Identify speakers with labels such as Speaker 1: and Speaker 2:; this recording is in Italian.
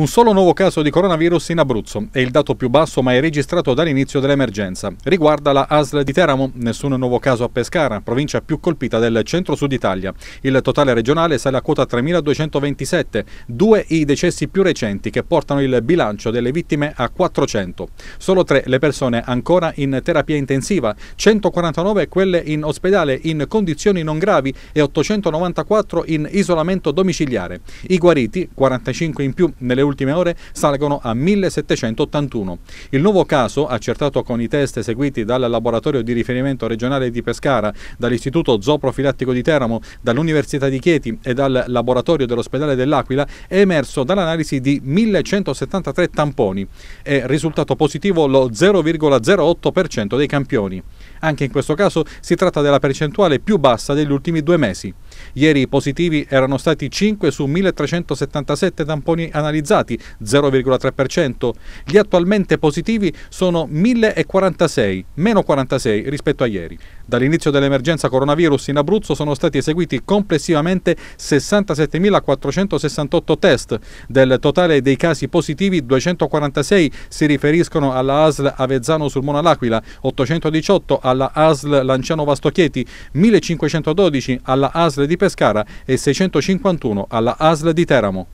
Speaker 1: Un solo nuovo caso di coronavirus in Abruzzo è il dato più basso mai registrato dall'inizio dell'emergenza. Riguarda la ASL di Teramo, nessun nuovo caso a Pescara, provincia più colpita del centro-sud Italia. Il totale regionale sale a quota 3.227, due i decessi più recenti che portano il bilancio delle vittime a 400. Solo tre le persone ancora in terapia intensiva, 149 quelle in ospedale in condizioni non gravi e 894 in isolamento domiciliare. I guariti, 45 in più nelle ultime ultime ore salgono a 1781. Il nuovo caso, accertato con i test eseguiti dal laboratorio di riferimento regionale di Pescara, dall'Istituto Zooprofilattico di Teramo, dall'Università di Chieti e dal laboratorio dell'ospedale dell'Aquila, è emerso dall'analisi di 1173 tamponi e risultato positivo lo 0,08% dei campioni. Anche in questo caso si tratta della percentuale più bassa degli ultimi due mesi. Ieri i positivi erano stati 5 su 1.377 tamponi analizzati, 0,3%. Gli attualmente positivi sono 1.046, meno 46 rispetto a ieri. Dall'inizio dell'emergenza coronavirus in Abruzzo sono stati eseguiti complessivamente 67.468 test. Del totale dei casi positivi, 246 si riferiscono alla ASL Avezzano sul Mona L'Aquila, 818 alla ASL Lanciano Vastochieti, 1.512 alla ASL di di Pescara e 651 alla ASL di Teramo.